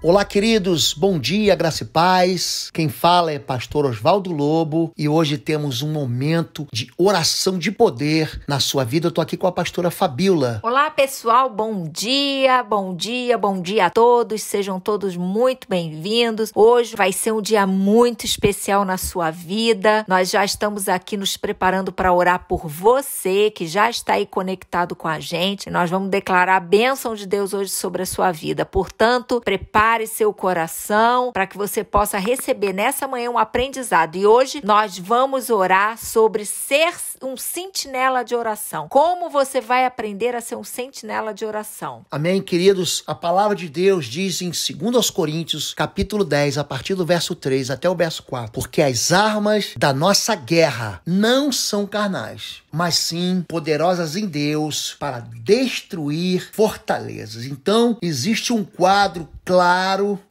Olá, queridos, bom dia, graça e paz. Quem fala é pastor Oswaldo Lobo e hoje temos um momento de oração de poder na sua vida. Eu tô aqui com a pastora Fabíola. Olá, pessoal, bom dia, bom dia, bom dia a todos. Sejam todos muito bem-vindos. Hoje vai ser um dia muito especial na sua vida. Nós já estamos aqui nos preparando para orar por você que já está aí conectado com a gente. Nós vamos declarar a bênção de Deus hoje sobre a sua vida. Portanto, prepare prepare seu coração para que você possa receber nessa manhã um aprendizado. E hoje nós vamos orar sobre ser um sentinela de oração. Como você vai aprender a ser um sentinela de oração? Amém, queridos. A palavra de Deus diz em 2 Coríntios, capítulo 10, a partir do verso 3 até o verso 4, porque as armas da nossa guerra não são carnais, mas sim poderosas em Deus para destruir fortalezas. Então, existe um quadro claro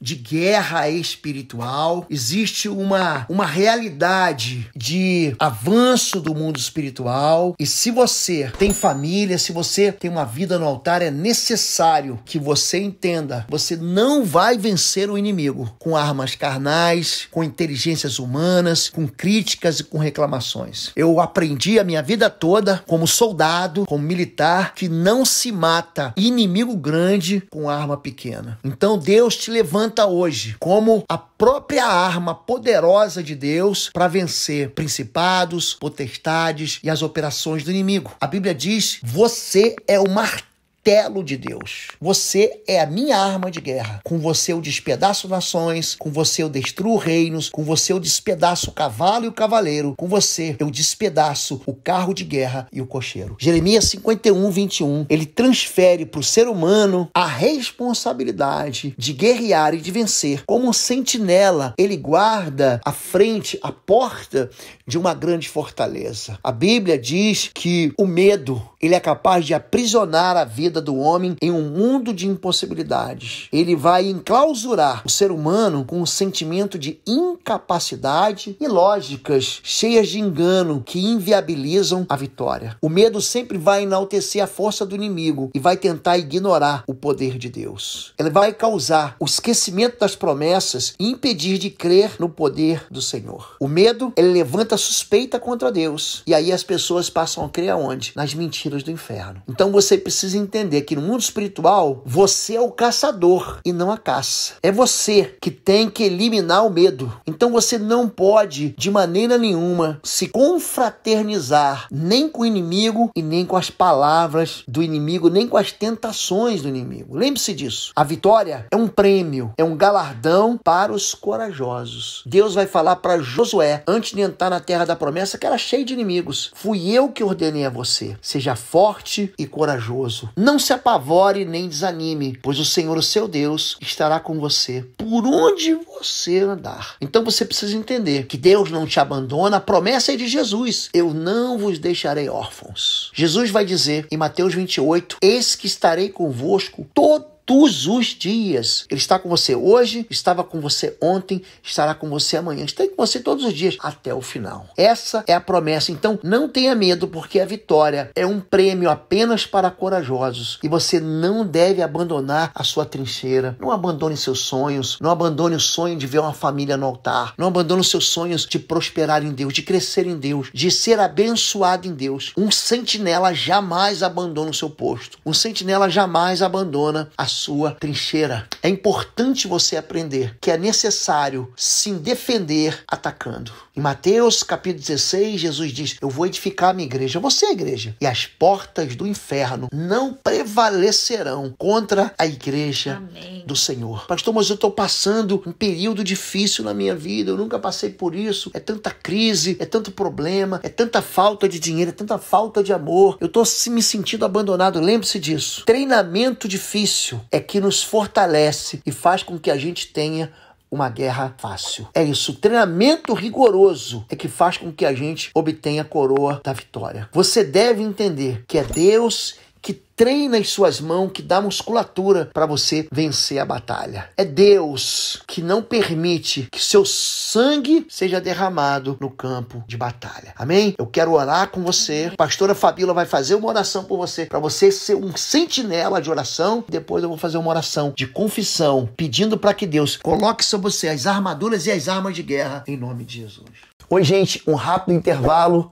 de guerra espiritual, existe uma, uma realidade de avanço do mundo espiritual. E se você tem família, se você tem uma vida no altar, é necessário que você entenda: você não vai vencer o inimigo com armas carnais, com inteligências humanas, com críticas e com reclamações. Eu aprendi a minha vida toda como soldado, como militar, que não se mata inimigo grande com arma pequena. Então Deus te levanta hoje como a própria arma poderosa de Deus para vencer principados, potestades e as operações do inimigo. A Bíblia diz: você é o martelo martelo de Deus. Você é a minha arma de guerra. Com você eu despedaço nações, com você eu destruo reinos, com você eu despedaço o cavalo e o cavaleiro, com você eu despedaço o carro de guerra e o cocheiro. Jeremias 51, 21, ele transfere para o ser humano a responsabilidade de guerrear e de vencer. Como um sentinela, ele guarda a frente, a porta de uma grande fortaleza. A Bíblia diz que o medo, ele é capaz de aprisionar a vida vida do homem em um mundo de impossibilidades. Ele vai enclausurar o ser humano com um sentimento de incapacidade e lógicas cheias de engano que inviabilizam a vitória. O medo sempre vai enaltecer a força do inimigo e vai tentar ignorar o poder de Deus. Ele vai causar o esquecimento das promessas e impedir de crer no poder do Senhor. O medo, ele levanta suspeita contra Deus. E aí as pessoas passam a crer aonde? Nas mentiras do inferno. Então você precisa entender entender que no mundo espiritual você é o caçador e não a caça. É você que tem que eliminar o medo. Então você não pode, de maneira nenhuma, se confraternizar nem com o inimigo e nem com as palavras do inimigo, nem com as tentações do inimigo. Lembre-se disso. A vitória é um prêmio, é um galardão para os corajosos. Deus vai falar para Josué, antes de entrar na terra da promessa, que era cheio de inimigos. Fui eu que ordenei a você. Seja forte e corajoso. Não se apavore nem desanime, pois o Senhor, o seu Deus, estará com você por onde você andar. Então você precisa entender que Deus não te abandona, a promessa é de Jesus: eu não vos deixarei órfãos. Jesus vai dizer em Mateus 28: Eis que estarei convosco todo todos os dias. Ele está com você hoje, estava com você ontem, estará com você amanhã, está com você todos os dias até o final. Essa é a promessa. Então, não tenha medo, porque a vitória é um prêmio apenas para corajosos e você não deve abandonar a sua trincheira. Não abandone seus sonhos, não abandone o sonho de ver uma família no altar, não abandone os seus sonhos de prosperar em Deus, de crescer em Deus, de ser abençoado em Deus. Um sentinela jamais abandona o seu posto. Um sentinela jamais abandona a sua trincheira. É importante você aprender que é necessário se defender atacando. Em Mateus capítulo 16, Jesus diz: Eu vou edificar a minha igreja, você é a igreja, e as portas do inferno não prevalecerão contra a igreja Amém. do Senhor. Pastor, mas eu estou passando um período difícil na minha vida, eu nunca passei por isso. É tanta crise, é tanto problema, é tanta falta de dinheiro, é tanta falta de amor. Eu estou me sentindo abandonado. Lembre-se disso. Treinamento difícil é que nos fortalece e faz com que a gente tenha uma guerra fácil. É isso, treinamento rigoroso é que faz com que a gente obtenha a coroa da vitória. Você deve entender que é Deus que treina as suas mãos, que dá musculatura para você vencer a batalha. É Deus que não permite que seu sangue seja derramado no campo de batalha. Amém? Eu quero orar com você. A pastora Fabíola vai fazer uma oração por você, para você ser um sentinela de oração. Depois eu vou fazer uma oração de confissão, pedindo para que Deus coloque sobre você as armaduras e as armas de guerra em nome de Jesus. Oi, gente, um rápido intervalo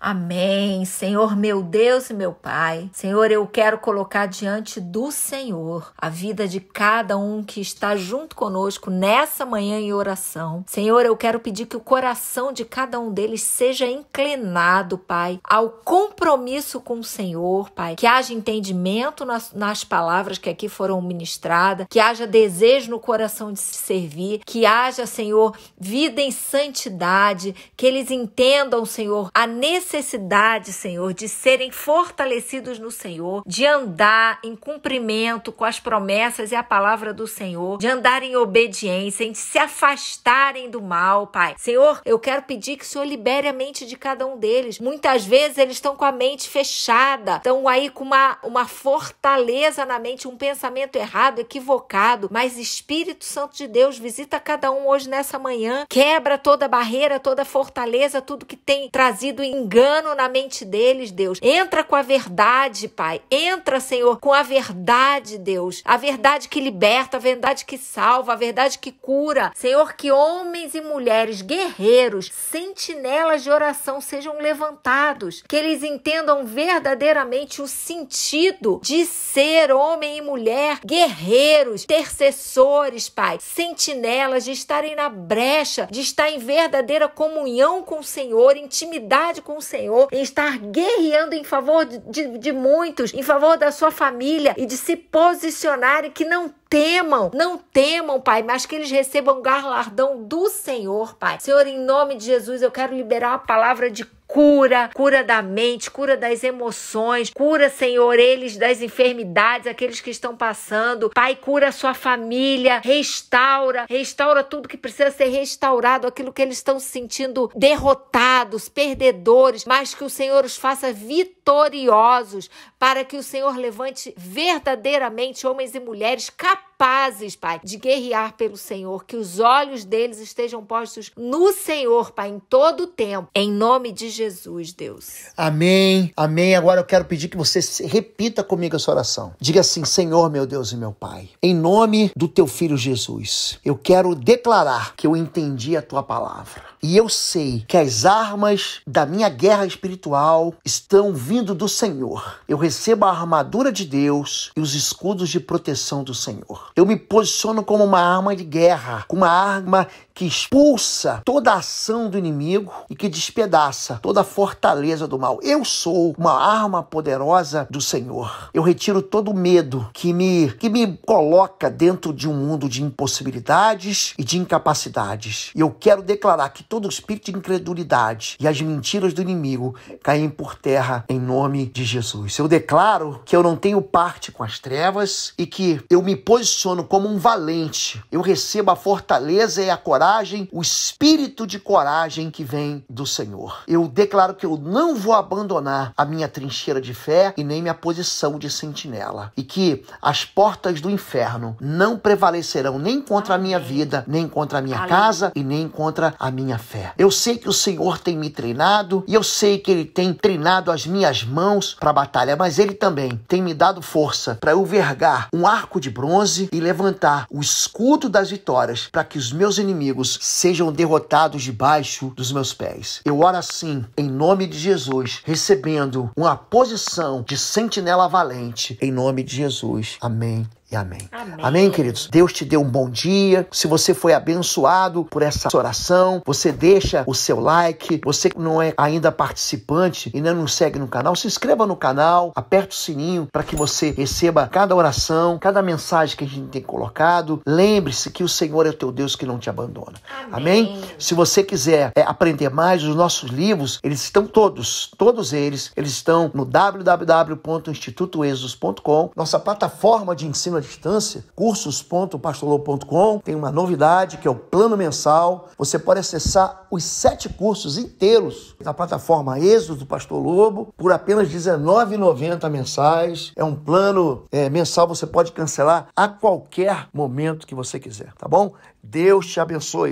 Amém. Senhor, meu Deus e meu Pai. Senhor, eu quero colocar diante do Senhor a vida de cada um que está junto conosco nessa manhã em oração. Senhor, eu quero pedir que o coração de cada um deles seja inclinado, Pai, ao compromisso com o Senhor, Pai. Que haja entendimento nas, nas palavras que aqui foram ministradas, que haja desejo no coração de se servir, que haja, Senhor, vida em santidade, que eles entendam, Senhor, a necessidade necessidade, Senhor, de serem fortalecidos no Senhor, de andar em cumprimento com as promessas e a palavra do Senhor, de andar em obediência, de se afastarem do mal, Pai. Senhor, eu quero pedir que o Senhor libere a mente de cada um deles. Muitas vezes eles estão com a mente fechada, estão aí com uma, uma fortaleza na mente, um pensamento errado, equivocado. Mas Espírito Santo de Deus, visita cada um hoje nessa manhã, quebra toda barreira, toda fortaleza, tudo que tem trazido engano engano na mente deles, Deus. Entra com a verdade, Pai. Entra, Senhor, com a verdade, Deus. A verdade que liberta, a verdade que salva, a verdade que cura. Senhor, que homens e mulheres, guerreiros, sentinelas de oração sejam levantados. Que eles entendam verdadeiramente o sentido de ser homem e mulher, guerreiros, intercessores, Pai. Sentinelas de estarem na brecha, de estar em verdadeira comunhão com o Senhor, intimidade com o Senhor, em estar guerreando em favor de, de muitos, em favor da sua família e de se posicionarem que não temam, não temam, Pai, mas que eles recebam galardão do Senhor, Pai. Senhor, em nome de Jesus, eu quero liberar a palavra de cura, cura da mente, cura das emoções, cura, Senhor, eles das enfermidades, aqueles que estão passando. Pai, cura a sua família, restaura, restaura tudo que precisa ser restaurado, aquilo que eles estão sentindo derrotados, perdedores, mas que o Senhor os faça vitoriosos, para que o Senhor levante verdadeiramente homens e mulheres capazes capazes, Pai, de guerrear pelo Senhor, que os olhos deles estejam postos no Senhor, Pai, em todo o tempo. Em nome de Jesus, Deus. Amém. Amém. Agora eu quero pedir que você repita comigo essa oração. Diga assim: Senhor, meu Deus e meu Pai, em nome do teu filho Jesus, eu quero declarar que eu entendi a tua palavra. E eu sei que as armas da minha guerra espiritual estão vindo do Senhor. Eu recebo a armadura de Deus e os escudos de proteção do Senhor. Eu me posiciono como uma arma de guerra, uma arma que expulsa toda a ação do inimigo e que despedaça toda a fortaleza do mal. Eu sou uma arma poderosa do Senhor. Eu retiro todo o medo que me que me coloca dentro de um mundo de impossibilidades e de incapacidades. E eu quero declarar que todo o espírito de incredulidade e as mentiras do inimigo caem por terra em nome de Jesus. Eu declaro que eu não tenho parte com as trevas e que eu me posiciono posiciono como um valente. Eu recebo a fortaleza e a coragem, o espírito de coragem que vem do Senhor. Eu declaro que eu não vou abandonar a minha trincheira de fé e nem minha posição de sentinela. E que as portas do inferno não prevalecerão nem contra a minha vida, nem contra a minha casa e nem contra a minha fé. Eu sei que o Senhor tem me treinado e eu sei que Ele tem treinado as minhas mãos para a batalha, mas Ele também tem me dado força para eu vergar um arco de bronze e levantar o escudo das vitórias para que os meus inimigos sejam derrotados debaixo dos meus pés. Eu oro assim, em nome de Jesus, recebendo uma posição de sentinela valente, em nome de Jesus. Amém e amém. amém. Amém, queridos. Deus te deu um bom dia. Se você foi abençoado por essa oração, você deixa o seu like. Você que não é ainda participante e ainda não segue no canal, se inscreva no canal, aperta o sininho para que você receba cada oração, cada mensagem que a gente tem colocado. Lembre-se que o Senhor é o teu Deus que não te abandona. Amém? amém? Se você quiser é, aprender mais, os nossos livros, eles estão todos, todos eles, eles estão no www.institutoexos.com, nossa plataforma de ensino à distância, cursos.pastorlou.com, tem uma novidade que é o plano mensal. Você pode acessar os sete cursos inteiros da plataforma Êxodo do Pastor Lobo por apenas R$19,90 mensais. É um plano é, mensal, você pode cancelar a qualquer momento que você quiser, tá bom? Deus te abençoe.